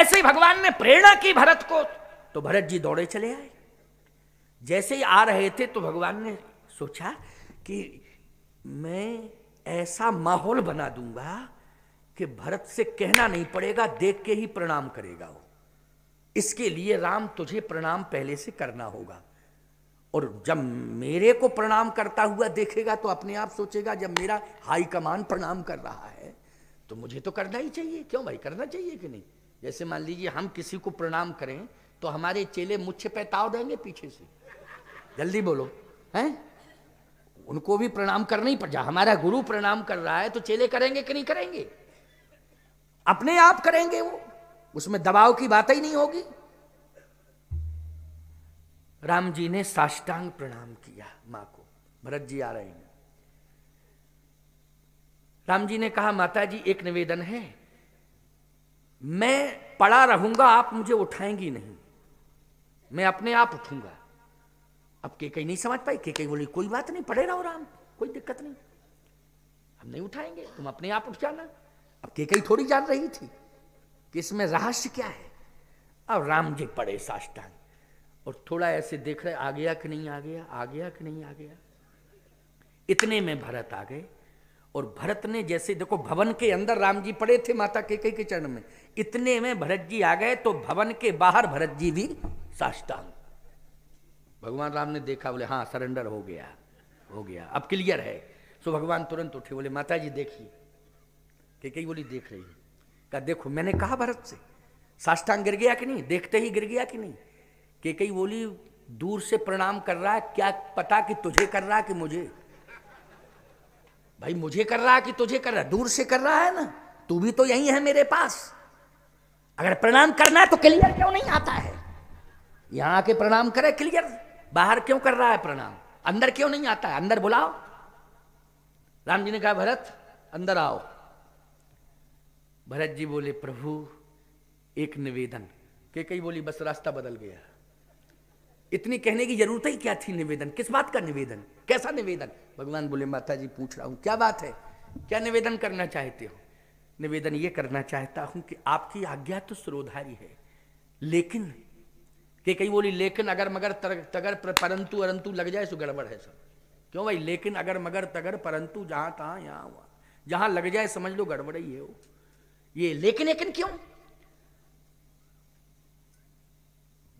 ऐसे ही भगवान ने प्रेरणा की भरत को तो भरत जी दौड़े चले आए जैसे ही आ रहे थे तो भगवान ने सोचा कि मैं ऐसा माहौल बना दूंगा कि भरत से कहना नहीं पड़ेगा देख के ही प्रणाम करेगा वो इसके लिए राम तुझे प्रणाम पहले से करना होगा और जब मेरे को प्रणाम करता हुआ देखेगा तो अपने आप सोचेगा जब मेरा हाईकमान प्रणाम कर रहा है तो मुझे तो करना ही चाहिए क्यों भाई करना चाहिए कि नहीं जैसे मान लीजिए हम किसी को प्रणाम करें तो हमारे चेले मुच्छे पैताव देंगे पीछे से जल्दी बोलो हैं उनको भी प्रणाम करना ही पड़ जा हमारा गुरु प्रणाम कर रहा है तो चेले करेंगे कि नहीं करेंगे अपने आप करेंगे वो उसमें दबाव की बात ही नहीं होगी राम जी ने साष्टांग प्रणाम किया मां को भरत जी आ रहे हैं राम जी ने कहा माता जी एक निवेदन है मैं पड़ा रहूंगा आप मुझे उठाएंगी नहीं मैं अपने आप उठूंगा अब के कई नहीं समझ पाई के कई बोली कोई बात नहीं पड़े रहो राम कोई दिक्कत नहीं हम नहीं उठाएंगे तुम अपने आप उठ जाना अब के कई थोड़ी जान रही थी कि इसमें रहस्य क्या है अब राम जी पड़े साष्टांग और थोड़ा ऐसे देख रहे आ गया कि नहीं आ गया आ गया कि नहीं आ गया इतने में भरत आ गए और भरत ने जैसे देखो भवन के अंदर राम जी पड़े थे माता के कई के चरण में इतने में भरत जी आ गए तो भवन के बाहर भरत जी भी साष्टांग भगवान राम ने देखा बोले हाँ सरेंडर हो गया हो गया अब क्लियर है सो भगवान तुरंत उठे बोले माता जी देखिए के कई बोली देख रही है कहा देखो मैंने कहा भरत से साष्टांग गिर गया कि नहीं देखते ही गिर गया कि नहीं के कई बोली दूर से प्रणाम कर रहा है क्या पता कि तुझे कर रहा है कि मुझे भाई मुझे कर रहा है कि तुझे कर रहा है दूर से कर रहा है ना तू भी तो यही है मेरे पास अगर प्रणाम करना है तो क्लियर क्यों नहीं आता है यहां आके प्रणाम करे क्लियर बाहर क्यों कर रहा है प्रणाम अंदर क्यों नहीं आता है अंदर बुलाओ राम जी ने कहा भरत अंदर आओ भरत जी बोले प्रभु एक निवेदन के कई बोली बस रास्ता बदल गया इतनी कहने की जरूरत ही क्या थी निवेदन किस बात का निवेदन कैसा निवेदन भगवान बोले माता जी पूछ रहा हूं क्या बात है क्या निवेदन करना चाहते हो निवेदन ये करना चाहता हूं कि आपकी आज्ञा तो सरोधारी है लेकिन के कई बोली लेकिन अगर मगर तर, तगर परंतु अरंतु लग जाए सो गड़बड़ है सब क्यों भाई लेकिन अगर मगर तगर परंतु जहां तहां यहां हुआ जहां लग जाए समझ लो गड़बड़ ही है वो ये लेकिन लेकिन क्यों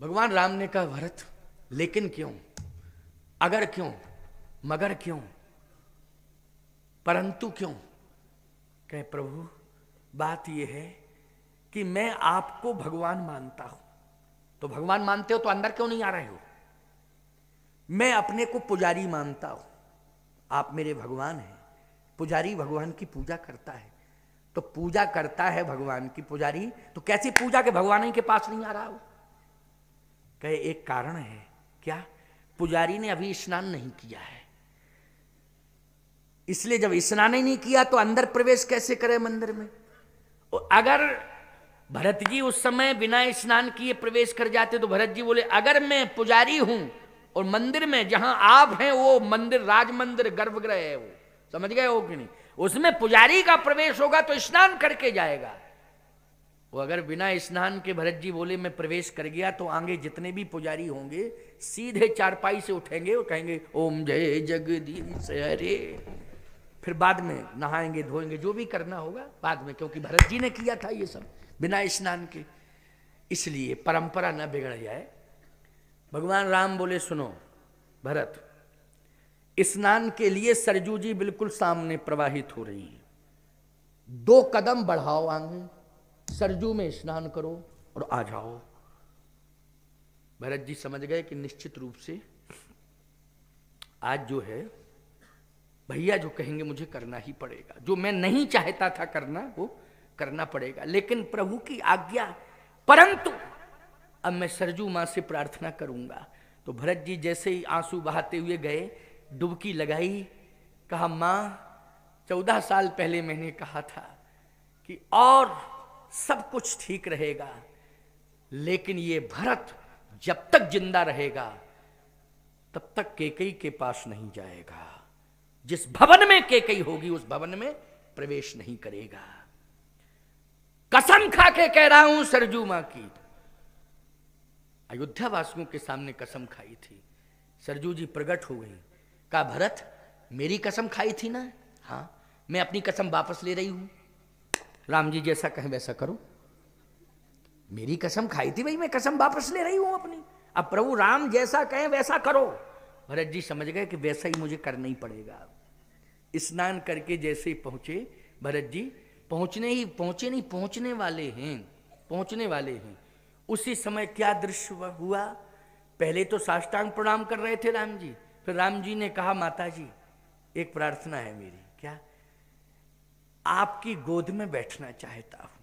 भगवान राम ने कहा भरत लेकिन क्यों अगर क्यों मगर क्यों परंतु क्यों कहे प्रभु बात यह है कि मैं आपको भगवान मानता हूं तो भगवान मानते हो तो अंदर क्यों नहीं आ रहे हो मैं अपने को पुजारी मानता हूं आप मेरे भगवान हैं पुजारी भगवान की पूजा करता है तो पूजा करता है भगवान की पुजारी तो कैसी पूजा के भगवान ही के पास नहीं आ रहा हो कहे एक कारण है क्या पुजारी ने अभी स्नान नहीं किया है इसलिए जब स्नान ही नहीं किया तो अंदर प्रवेश कैसे करे मंदिर में अगर भरत जी उस समय बिना स्नान किए प्रवेश कर जाते तो भरत जी बोले अगर मैं पुजारी हूं और मंदिर में जहां आप हैं वो मंदिर राज मंदिर गर्भगृह है वो समझ गए हो कि नहीं उसमें पुजारी का प्रवेश होगा तो स्नान करके जाएगा वो अगर बिना स्नान के भरत जी बोले मैं प्रवेश कर गया तो आगे जितने भी पुजारी होंगे सीधे चारपाई से उठेंगे और कहेंगे ओम जय जगदीश हरे फिर बाद में नहाएंगे धोएंगे जो भी करना होगा बाद में क्योंकि भरत जी ने किया था ये सब बिना स्नान के इसलिए परंपरा न बिगड़ जाए भगवान राम बोले सुनो भरत स्नान के लिए सरजू जी बिल्कुल सामने प्रवाहित हो रही है दो कदम बढ़ाओ आगे सरजू में स्नान करो और आ जाओ भरत जी समझ गए कि निश्चित रूप से आज जो है भैया जो कहेंगे मुझे करना ही पड़ेगा जो मैं नहीं चाहता था करना वो करना पड़ेगा लेकिन प्रभु की आज्ञा परंतु अब मैं सरजू माँ से प्रार्थना करूंगा तो भरत जी जैसे ही आंसू बहाते हुए गए डुबकी लगाई कहा माँ चौदह साल पहले मैंने कहा था कि और सब कुछ ठीक रहेगा लेकिन ये भरत जब तक जिंदा रहेगा तब तक केकई के पास नहीं जाएगा जिस भवन में केकई होगी उस भवन में प्रवेश नहीं करेगा कसम खा के कह रहा हूं सरजू मां की अयोध्या वासियों के सामने कसम खाई थी सरजू जी प्रकट हो गई का भरत मेरी कसम खाई थी ना हाँ मैं अपनी कसम वापस ले रही हूं राम जी जैसा कहे वैसा करो मेरी कसम खाई थी भाई मैं कसम वापस ले रही हूं अपनी अब प्रभु राम जैसा कहे वैसा करो भरत जी समझ गए कि वैसा ही मुझे करना ही पड़ेगा स्नान करके जैसे ही पहुंचे भरत जी पहुंचने ही पहुंचे नहीं पहुंचने वाले हैं पहुंचने वाले हैं उसी समय क्या दृश्य हुआ पहले तो साष्टांग प्रणाम कर रहे थे राम जी फिर राम जी ने कहा माता जी एक प्रार्थना है मेरी क्या आपकी गोद में बैठना चाहता हूं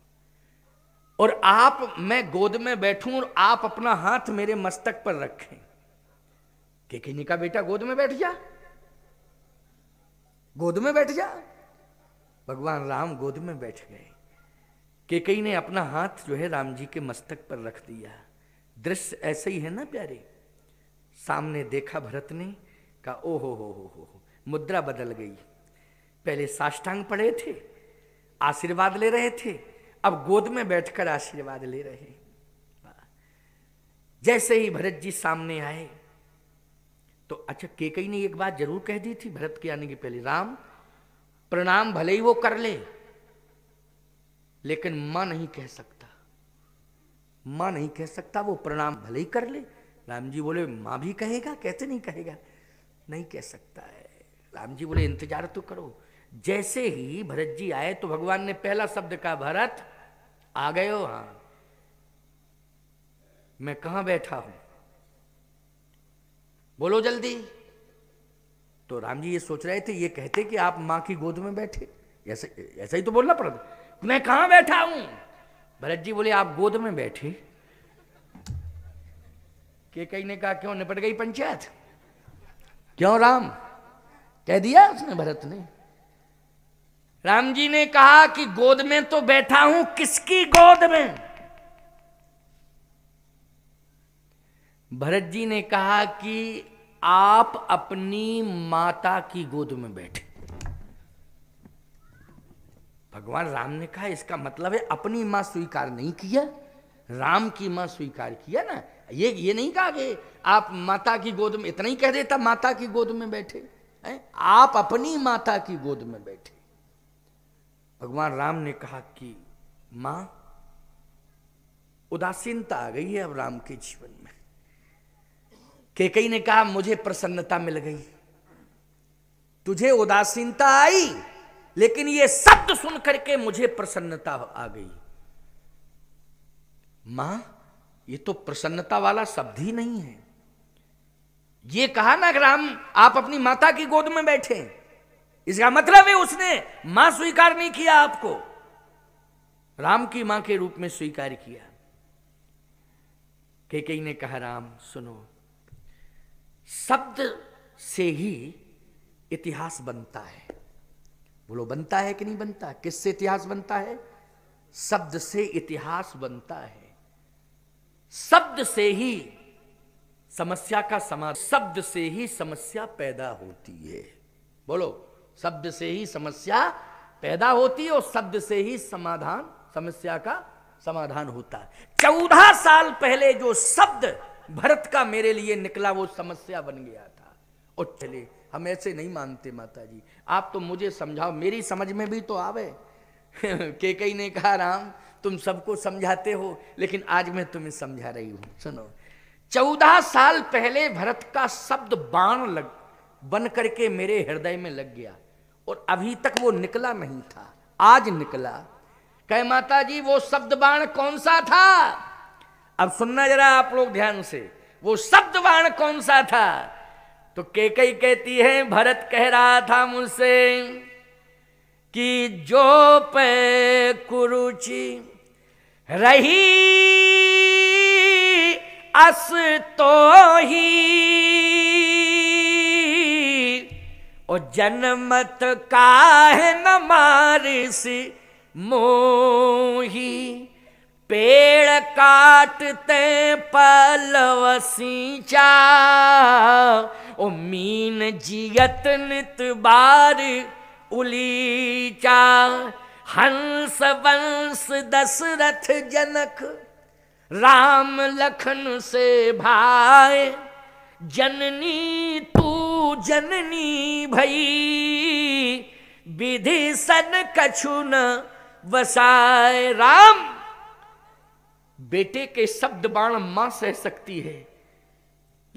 और आप मैं गोद में बैठूं और आप अपना हाथ मेरे मस्तक पर रखें कि का बेटा गोद में बैठ जा गोद में बैठ जा भगवान राम गोद में बैठ गए केकई ने अपना हाथ जो है राम जी के मस्तक पर रख दिया दृश्य ऐसे ही है ना प्यारे सामने देखा भरत ने कहा ओ हो हो हो हो मुद्रा बदल गई पहले साष्टांग पड़े थे आशीर्वाद ले रहे थे अब गोद में बैठकर आशीर्वाद ले रहे जैसे ही भरत जी सामने आए तो अच्छा केकई ने एक बात जरूर कह दी थी भरत के आने के पहले राम प्रणाम भले ही वो कर ले लेकिन मां नहीं कह सकता मां नहीं कह सकता वो प्रणाम भले ही कर ले राम जी बोले मां भी कहेगा कैसे नहीं कहेगा नहीं कह सकता है राम जी बोले इंतजार तो करो जैसे ही भरत जी आए तो भगवान ने पहला शब्द कहा भरत आ गए हो हां मैं कहां बैठा हूं बोलो जल्दी तो राम जी ये सोच रहे थे ये कहते कि आप मां की गोद में बैठे ऐसे ऐसा ही तो बोलना पड़ा मैं कहा बैठा हूं भरत जी बोले आप गोद में बैठे के कई ने कहा क्यों निपट गई पंचायत क्यों राम कह दिया उसने भरत ने राम जी ने कहा कि गोद में तो बैठा हूं किसकी गोद में भरत जी ने कहा कि आप अपनी माता की गोद में बैठे भगवान राम ने कहा इसका मतलब है अपनी मां स्वीकार नहीं किया राम की मां स्वीकार किया ना ये ये नहीं कहा कि आप माता की गोद में इतना ही कह देता माता की गोद में बैठे हैं आप अपनी माता की गोद में बैठे भगवान राम ने कहा कि मां उदासीनता आ गई है अब राम के जीवन में केकई ने कहा मुझे प्रसन्नता मिल गई तुझे उदासीनता आई लेकिन यह शब्द सुन करके मुझे प्रसन्नता आ गई मां ये तो प्रसन्नता वाला शब्द ही नहीं है ये कहा ना राम आप अपनी माता की गोद में बैठे इसका मतलब है उसने मां स्वीकार नहीं किया आपको राम की मां के रूप में स्वीकार किया के कई ने कहा राम सुनो शब्द से ही इतिहास बनता है बोलो बनता है कि नहीं बनता किससे इतिहास बनता है शब्द से इतिहास बनता है शब्द से ही समस्या का समाधान शब्द से ही समस्या पैदा होती है बोलो शब्द से ही समस्या पैदा होती है और शब्द से ही समाधान समस्या का समाधान होता है चौदह साल पहले जो शब्द भरत का मेरे लिए निकला वो समस्या बन गया था और चले हम ऐसे नहीं मानते माता जी आप तो मुझे समझाओ मेरी समझ में भी तो आवे के कई ने कहा राम तुम सबको समझाते हो लेकिन आज मैं तुम्हें समझा रही हूं सुनो चौदह साल पहले भरत का शब्द बाण लग बन करके मेरे हृदय में लग गया और अभी तक वो निकला नहीं था आज निकला कह माता जी वो शब्द बाण कौन सा था अब सुनना जरा आप लोग ध्यान से वो शब्द बाण कौन सा था तो के कई कहती है भरत कह रहा था मुझसे कि जो पे कुरुचि रही अस तो ही और जनमत काहे न मारिसी मोही पेड़ काटते पलव सिंचा ओ मीन जियत नित बार उलीचा हंस वंश दशरथ जनक राम लखन से भाई जननी तू जननी भई विधि सन कछुन वसाय राम बेटे के शब्द बाण मां सह सकती है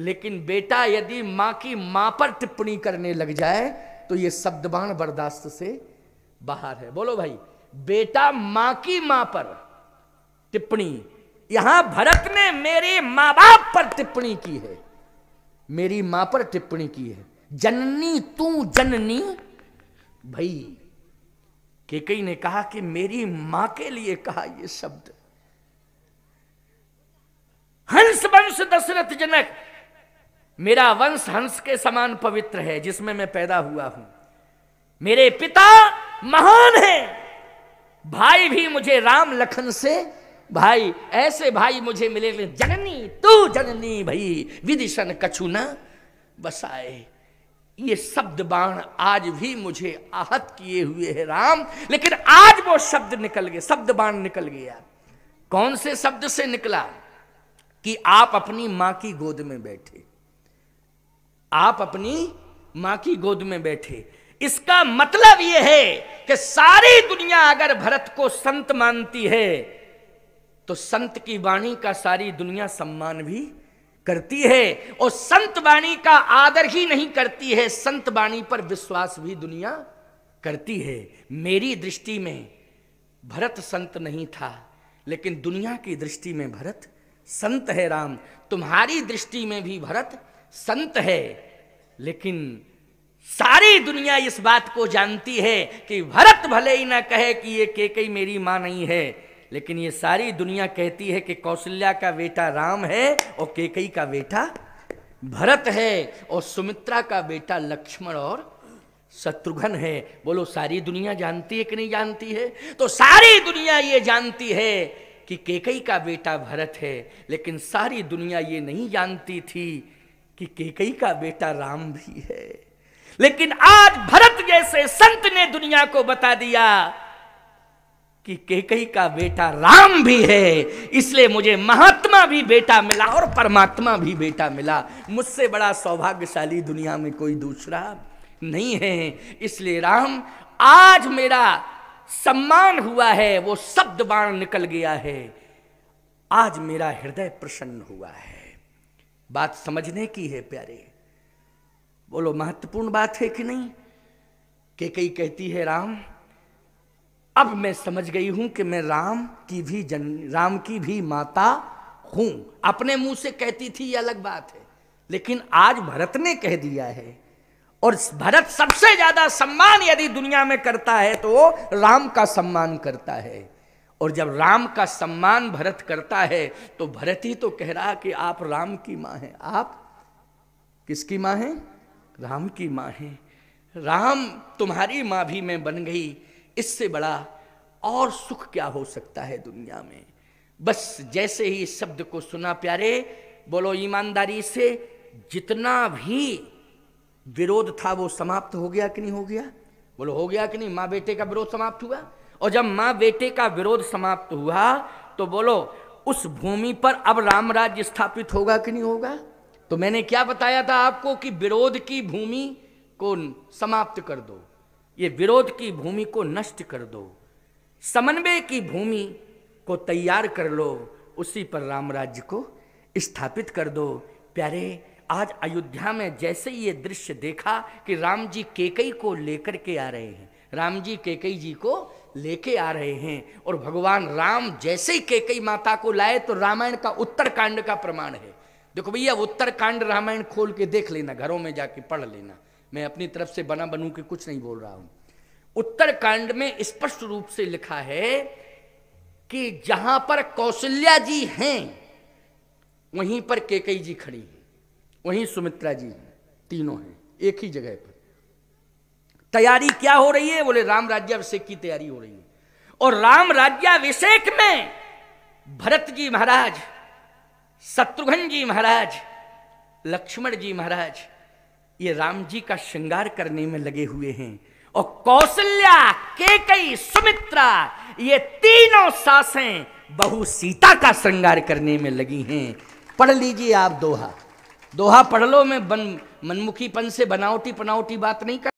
लेकिन बेटा यदि मां की मां पर टिप्पणी करने लग जाए तो ये शब्द बाण बर्दाश्त से बाहर है बोलो भाई बेटा मां की मां पर टिप्पणी यहां भरत ने मेरे मां बाप पर टिप्पणी की है मेरी मां पर टिप्पणी की है जननी तू जननी भाई कई ने कहा कि मेरी मां के लिए कहा यह शब्द हंस वंश दशरथ जनक मेरा वंश हंस के समान पवित्र है जिसमें मैं पैदा हुआ हूं मेरे पिता महान हैं भाई भी मुझे राम लखन से भाई ऐसे भाई मुझे मिले जननी तू जननी भाई विदिशन कछुना बसाए ये शब्द बाण आज भी मुझे आहत किए हुए है राम लेकिन आज वो शब्द निकल गए शब्द बाण निकल गया कौन से शब्द से निकला कि आप अपनी मां की गोद में बैठे आप अपनी मां की गोद में बैठे इसका मतलब यह है कि सारी दुनिया अगर भरत को संत मानती है तो संत की वाणी का सारी दुनिया सम्मान भी करती है और संत वाणी का आदर ही नहीं करती है संत वाणी पर विश्वास भी दुनिया करती है मेरी दृष्टि में भरत संत नहीं था लेकिन दुनिया की दृष्टि में भरत संत है राम तुम्हारी दृष्टि में भी भरत संत है लेकिन सारी दुनिया इस बात को जानती है कि भरत भले ही ना कहे कि ये केकई मेरी माँ नहीं है लेकिन ये सारी दुनिया कहती है कि कौशल्या का बेटा राम है और केकई का बेटा भरत है और सुमित्रा का बेटा लक्ष्मण और शत्रुघ्न है बोलो सारी दुनिया जानती है कि नहीं जानती है तो सारी दुनिया ये जानती है कि केकई का बेटा भरत है लेकिन सारी दुनिया ये नहीं जानती थी कि केकई का बेटा राम भी है लेकिन आज भरत जैसे संत ने दुनिया को बता दिया कि केकई का बेटा राम भी है इसलिए मुझे महात्मा भी बेटा मिला और परमात्मा भी बेटा मिला मुझसे बड़ा सौभाग्यशाली दुनिया में कोई दूसरा नहीं है इसलिए राम आज मेरा सम्मान हुआ है वो शब्द बाण निकल गया है आज मेरा हृदय प्रसन्न हुआ है बात समझने की है प्यारे बोलो महत्वपूर्ण बात है कि नहीं केकई कहती है राम अब मैं समझ गई हूं कि मैं राम की भी जन राम की भी माता हूं अपने मुंह से कहती थी ये अलग बात है लेकिन आज भरत ने कह दिया है और भरत सबसे ज्यादा सम्मान यदि दुनिया में करता है तो राम का सम्मान करता है और जब राम का सम्मान भरत करता है तो भरत ही तो कह रहा कि आप राम की माँ हैं आप किसकी माँ हैं राम की माँ हैं राम तुम्हारी माँ भी मैं बन गई इससे बड़ा और सुख क्या हो सकता है दुनिया में बस जैसे ही इस शब्द को सुना प्यारे बोलो ईमानदारी से जितना भी विरोध था वो समाप्त हो गया कि नहीं हो गया बोलो हो गया कि नहीं माँ बेटे का विरोध समाप्त हुआ और जब माँ बेटे का विरोध समाप्त हुआ तो बोलो उस भूमि पर अब राम राज्य स्थापित होगा कि नहीं होगा तो मैंने क्या बताया था आपको कि विरोध की भूमि को समाप्त कर दो ये विरोध की भूमि को नष्ट कर दो समन्वय की भूमि को तैयार कर लो उसी पर राम राज्य को स्थापित कर दो प्यारे आज अयोध्या में जैसे ही ये दृश्य देखा कि राम जी केकई को लेकर के आ रहे हैं राम जी केकई जी को लेके आ रहे हैं और भगवान राम जैसे ही केकई माता को लाए तो रामायण का उत्तरकांड का प्रमाण है देखो भैया उत्तर कांड रामायण खोल के देख लेना घरों में जाके पढ़ लेना मैं अपनी तरफ से बना बनू के कुछ नहीं बोल रहा हूं उत्तरकांड में स्पष्ट रूप से लिखा है कि जहां पर कौशल्या जी हैं वहीं पर केकई जी खड़ी हैं वहीं सुमित्रा जी हैं तीनों हैं एक ही जगह पर तैयारी क्या हो रही है बोले राम राज्याभिषेक की तैयारी हो रही है और राम राज्याभिषेक में भरत जी महाराज शत्रुघ्न जी महाराज लक्ष्मण जी महाराज ये राम जी का श्रृंगार करने में लगे हुए हैं और कौशल्या केकई सुमित्रा ये तीनों सासें बहु सीता का श्रृंगार करने में लगी हैं पढ़ लीजिए आप दोहा दोहा पढ़ लो मैं बन मनमुखीपन से बनावटी पनावटी बात नहीं कर